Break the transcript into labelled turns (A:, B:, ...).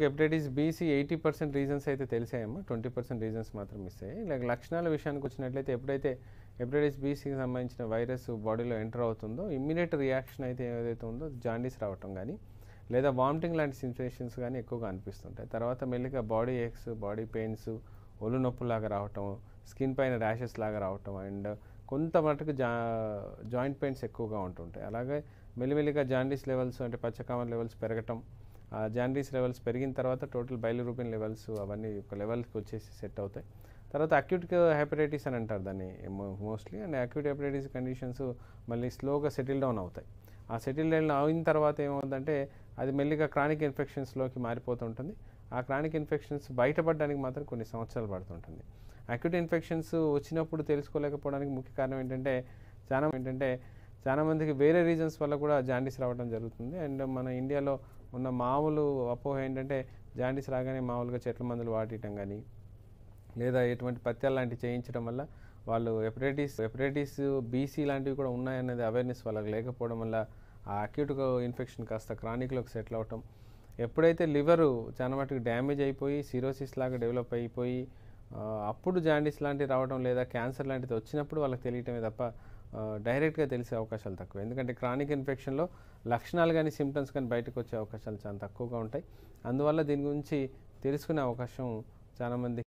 A: hepatitis B C eighty percent reasons అయితే తెలిసాయమ్మా twenty percent reasons మాత్రం మిస్ అయ్యాయి లైక్ లక్షణాల విషయానికి వచ్చినట్లయితే ఎప్పుడైతే హెపటైటిస్ బీసీకి సంబంధించిన వైరస్ బాడీలో ఎంటర్ అవుతుందో ఇమ్మీడియట్ రియాక్షన్ అయితే ఏదైతే ఉందో జాండీస్ రావటం కానీ లేదా వామిటింగ్ లాంటి సిచ్యువేషన్స్ కానీ ఎక్కువగా అనిపిస్తుంటాయి తర్వాత మెల్లిగా బాడీ ఎక్స్ బాడీ పెయిన్స్ ఒళ్ళు నొప్పులాగా రావటం స్కిన్ పైన ర్యాషెస్ లాగా రావటం అండ్ కొంత మటుకు జా జాయింట్ పెయిన్స్ ఎక్కువగా ఉంటుంటాయి అలాగే మెల్లిమెల్లిగా జాండీస్ లెవెల్స్ అంటే పచ్చకామ లెవెల్స్ పెరగటం జాండీస్ లెవెల్స్ పెరిగిన తర్వాత టోటల్ బైలరూపిన్ లెవెల్స్ అవన్నీ ఒక లెవెల్స్కి వచ్చేసి సెట్ అవుతాయి తర్వాత అక్యూట్ హెపటైటిస్ అని అంటారు దాన్ని mostly and acute hepatitis conditions మళ్ళీ స్లోగా సెటిల్ డౌన్ అవుతాయి ఆ సెటిల్ డౌన్ అయిన తర్వాత ఏమవుతుందంటే అది మెల్లిగా క్రానిక్ ఇన్ఫెక్షన్స్లోకి మారిపోతుంటుంది ఆ క్రానిక్ ఇన్ఫెక్షన్స్ బయటపడడానికి మాత్రం కొన్ని సంవత్సరాలు పడుతుంటుంది అక్యూట్ ఇన్ఫెక్షన్స్ వచ్చినప్పుడు తెలుసుకోలేకపోవడానికి ముఖ్య కారణం ఏంటంటే చాలా ఏంటంటే చాలామందికి వేరే రీజన్స్ వల్ల కూడా జాండీస్ రావడం జరుగుతుంది అండ్ మన ఇండియాలో ఉన్న మామూలు అపోహ ఏంటంటే జాండీస్ రాగానే మామూలుగా చెట్ల మందులు వాడటం కానీ లేదా ఎటువంటి పత్యాలు లాంటివి చేయించడం వల్ల వాళ్ళు హెపటైటిస్ హెపటైటిస్ బీసీ లాంటివి కూడా ఉన్నాయనేది అవేర్నెస్ వాళ్ళకి లేకపోవడం వల్ల ఆ అక్యూట్ ఇన్ఫెక్షన్ కాస్త క్రానిక్లోకి సెటిల్ అవటం ఎప్పుడైతే లివరు చాలా మటుకు డ్యామేజ్ అయిపోయి సిరోసిస్ లాగా డెవలప్ అయిపోయి అప్పుడు జాండీస్ లాంటివి రావడం లేదా క్యాన్సర్ లాంటిది వచ్చినప్పుడు వాళ్ళకి తెలియటమే తప్ప డైరెక్ట్గా తెలిసే అవకాశాలు తక్కువ ఎందుకంటే క్రానిక్ ఇన్ఫెక్షన్లో లక్షణాలు కానీ సిమ్టమ్స్ కానీ బయటకు వచ్చే అవకాశాలు చాలా తక్కువగా ఉంటాయి అందువల్ల దీని గురించి తెలుసుకునే అవకాశం చాలామంది